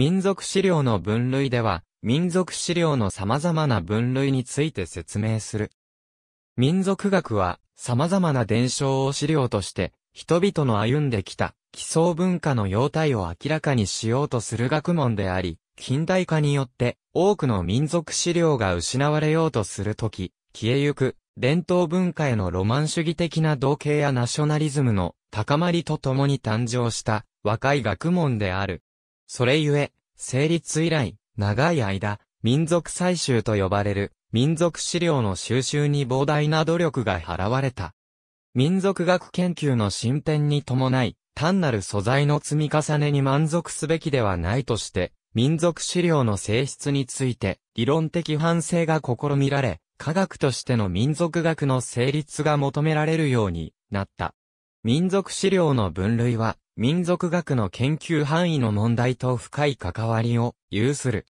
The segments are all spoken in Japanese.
民族資料の分類では、民族資料の様々な分類について説明する。民族学は、様々な伝承を資料として、人々の歩んできた、基礎文化の様態を明らかにしようとする学問であり、近代化によって多くの民族資料が失われようとするとき、消えゆく伝統文化へのロマン主義的な同型やナショナリズムの高まりとともに誕生した若い学問である。それゆえ、成立以来、長い間、民族採集と呼ばれる、民族資料の収集に膨大な努力が払われた。民族学研究の進展に伴い、単なる素材の積み重ねに満足すべきではないとして、民族資料の性質について、理論的反省が試みられ、科学としての民族学の成立が求められるようになった。民族資料の分類は、民族学の研究範囲の問題と深い関わりを有する。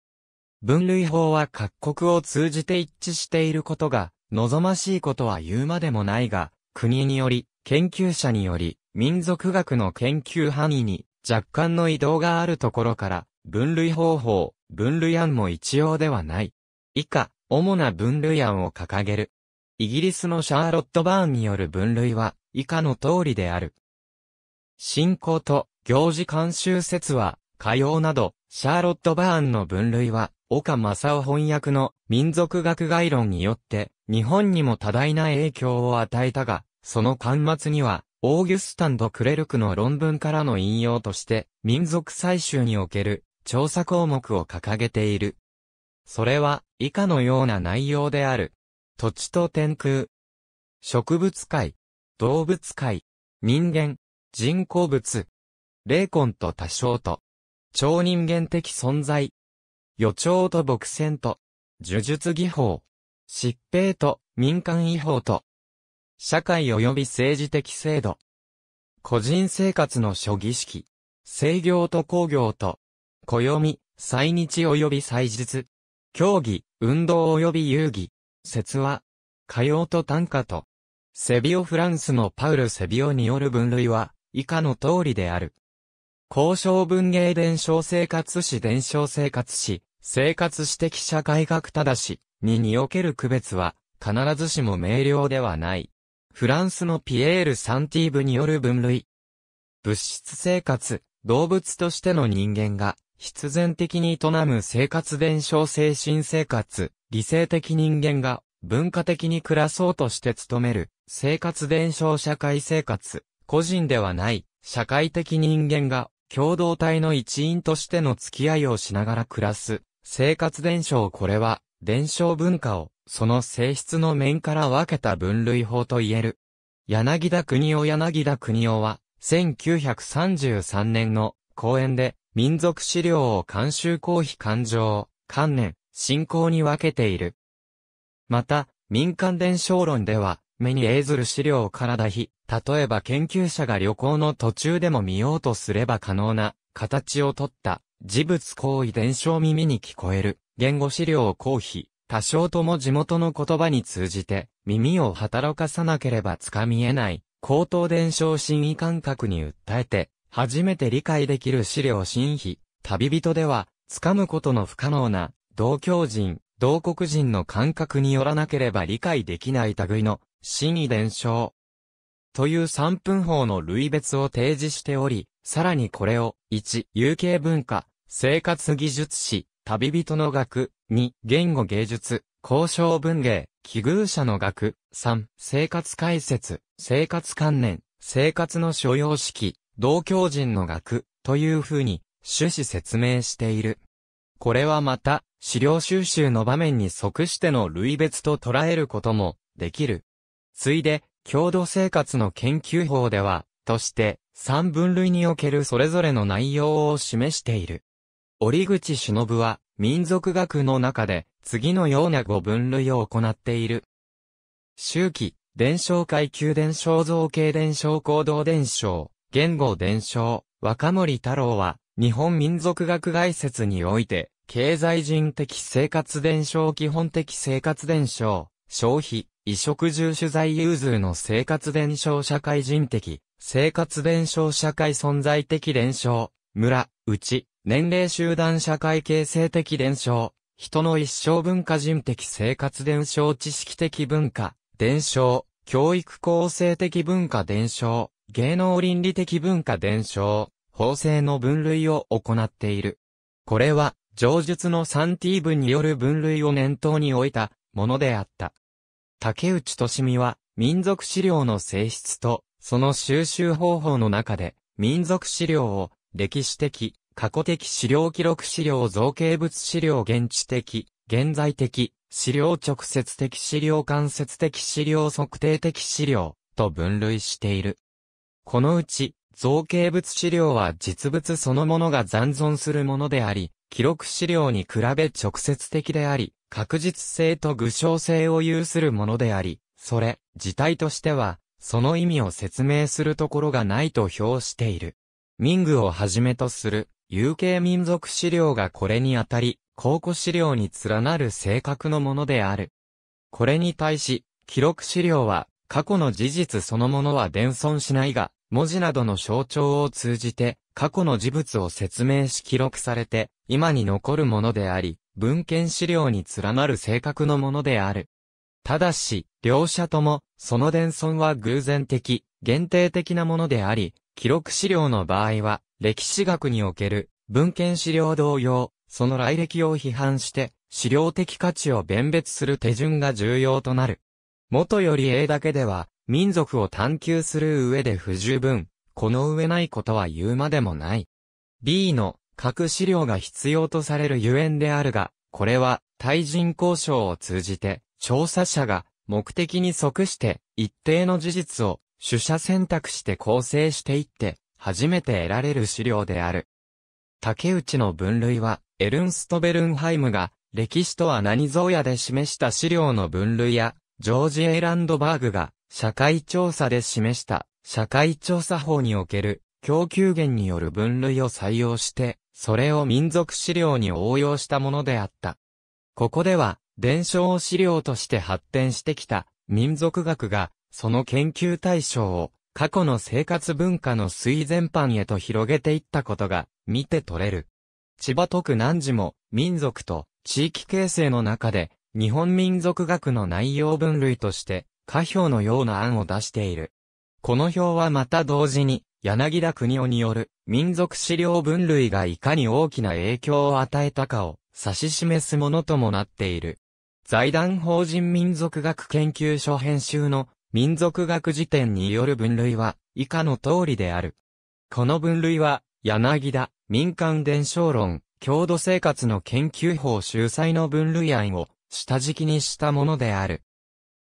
分類法は各国を通じて一致していることが望ましいことは言うまでもないが、国により、研究者により、民族学の研究範囲に若干の移動があるところから、分類方法、分類案も一様ではない。以下、主な分類案を掲げる。イギリスのシャーロット・バーンによる分類は、以下の通りである。信仰と行事監修説は、歌謡など、シャーロット・バーンの分類は、岡正夫翻訳の民族学概論によって、日本にも多大な影響を与えたが、その端末には、オーギュスタンド・クレルクの論文からの引用として、民族採集における調査項目を掲げている。それは、以下のような内容である。土地と天空。植物界。動物界。人間。人工物、霊魂と多少と、超人間的存在、予兆と牧戦と、呪術技法、疾病と民間違法と、社会及び政治的制度、個人生活の諸儀式、制業と工業と、暦、祭日及び祭日、競技、運動及び遊戯、説話、歌謡と短歌と、セビオフランスのパウル・セビオによる分類は、以下の通りである。交渉文芸伝承生活史伝承生活史、生活史的社会学ただし、ににおける区別は、必ずしも明瞭ではない。フランスのピエール・サンティーブによる分類。物質生活、動物としての人間が、必然的に営む生活伝承精神生活、理性的人間が、文化的に暮らそうとして努める、生活伝承社会生活。個人ではない、社会的人間が、共同体の一員としての付き合いをしながら暮らす、生活伝承これは、伝承文化を、その性質の面から分けた分類法と言える。柳田国夫柳田国夫は、1933年の講演で、民族資料を監修公費勘定、観念、信仰に分けている。また、民間伝承論では、目に映ずる資料を体非、例えば研究者が旅行の途中でも見ようとすれば可能な形をとった事物行為伝承耳に聞こえる言語資料を公費多少とも地元の言葉に通じて耳を働かさなければつかみ得ない口頭伝承心意感覚に訴えて初めて理解できる資料新費旅人では掴むことの不可能な同郷人同国人の感覚によらなければ理解できない類の真意伝承という3分法の類別を提示しており、さらにこれを、1、有形文化、生活技術史、旅人の学、2、言語芸術、交渉文芸、奇遇者の学、3、生活解説、生活観念、生活の所要式、同教人の学、というふうに、趣旨説明している。これはまた、資料収集の場面に即しての類別と捉えることも、できる。ついで、郷土生活の研究法では、として、三分類におけるそれぞれの内容を示している。折口忍は、民族学の中で、次のような五分類を行っている。周期、伝承階級伝承造形伝承行動伝承、言語伝承、若森太郎は、日本民族学概説において、経済人的生活伝承基本的生活伝承、消費、衣食住取材融通の生活伝承社会人的、生活伝承社会存在的伝承、村、内、年齢集団社会形成的伝承、人の一生文化人的生活伝承知識的文化、伝承、教育構成的文化伝承、芸能倫理的文化伝承、法制の分類を行っている。これは、上述の 3T 文による分類を念頭に置いたものであった。竹内俊美は、民族資料の性質と、その収集方法の中で、民族資料を、歴史的、過去的資料記録資料造形物資料現地的、現在的、資料直接的資料間接的資料測定的資料、と分類している。このうち、造形物資料は実物そのものが残存するものであり、記録資料に比べ直接的であり、確実性と具象性を有するものであり、それ、自体としては、その意味を説明するところがないと評している。民具をはじめとする、有形民族資料がこれにあたり、考古資料に連なる性格のものである。これに対し、記録資料は、過去の事実そのものは伝存しないが、文字などの象徴を通じて、過去の事物を説明し記録されて、今に残るものであり、文献資料に連なる性格のものである。ただし、両者とも、その伝存は偶然的、限定的なものであり、記録資料の場合は、歴史学における文献資料同様、その来歴を批判して、資料的価値を弁別する手順が重要となる。元より A だけでは、民族を探求する上で不十分、この上ないことは言うまでもない。B の、核資料が必要とされるゆえんであるが、これは、対人交渉を通じて、調査者が、目的に即して、一定の事実を、取捨選択して構成していって、初めて得られる資料である。竹内の分類は、エルンスト・ベルンハイムが、歴史とは何ぞやで示した資料の分類や、ジョージ・エイランドバーグが、社会調査で示した社会調査法における供給源による分類を採用して、それを民族資料に応用したものであった。ここでは、伝承資料として発展してきた民族学が、その研究対象を過去の生活文化の推全般へと広げていったことが見て取れる。千葉特南寺も民族と地域形成の中で日本民族学の内容分類として下表のような案を出している。この表はまた同時に、柳田国夫による民族資料分類がいかに大きな影響を与えたかを指し示すものともなっている。財団法人民族学研究所編集の民族学辞典による分類は以下の通りである。この分類は、柳田、民間伝承論、郷土生活の研究法秀才の分類案を下敷きにしたものである。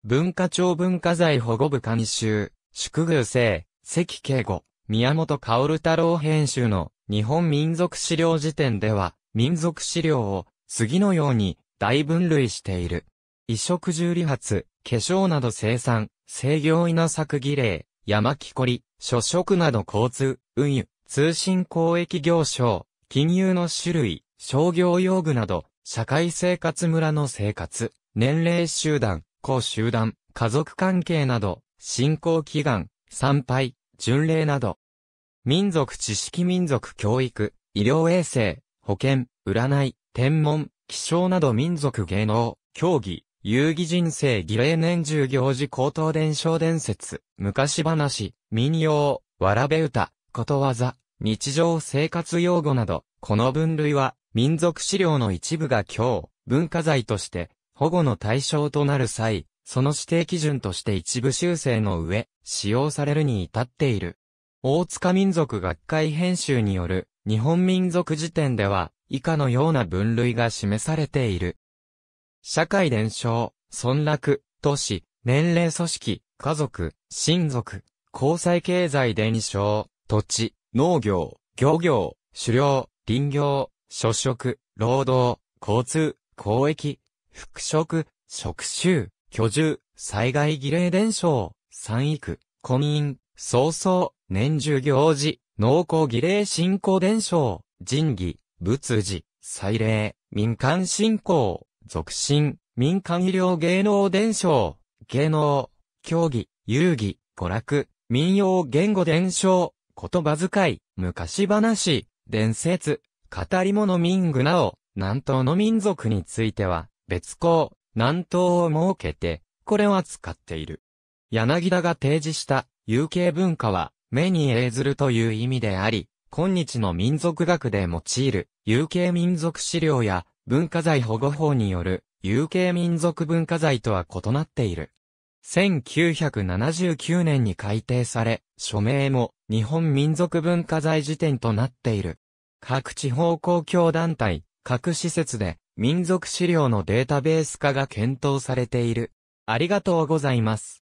文化庁文化財保護部監修、祝宮生、関慶吾、宮本薫太郎編集の日本民族資料辞典では、民族資料を次のように大分類している。衣食住理髪、化粧など生産、制御稲作儀礼、山木こり、諸食など交通、運輸、通信交易行商、金融の種類、商業用具など、社会生活村の生活、年齢集団、校集団、家族関係など、信仰祈願、参拝、巡礼など、民族知識民族教育、医療衛生、保健、占い、天文、気象など民族芸能、競技、遊戯人生儀礼年中行事高等伝承伝説、昔話、民謡、わらべ歌、ことわざ、日常生活用語など、この分類は、民族資料の一部が今日、文化財として保護の対象となる際、その指定基準として一部修正の上、使用されるに至っている。大塚民族学会編集による日本民族辞典では以下のような分類が示されている。社会伝承、村落、都市、年齢組織、家族、親族、交際経済伝承、土地、農業、漁業、狩猟、林業、諸食、労働、交通、交易、復職、職種、居住、災害儀礼伝承、産育、婚姻、早々、年中行事、農耕儀礼信仰伝承、人儀、仏事、祭礼、民間信仰、俗信、民間医療芸能伝承、芸能、競技、遊戯、娯楽、民謡言語伝承、言葉遣い、昔話、伝説、語り物民具なお、南東の民族については、別校、南東を設けて、これを扱っている。柳田が提示した有形文化は、目に映ずるという意味であり、今日の民族学で用いる有形民族資料や文化財保護法による有形民族文化財とは異なっている。1979年に改定され、署名も日本民族文化財辞典となっている。各地方公共団体、各施設で民族資料のデータベース化が検討されている。ありがとうございます。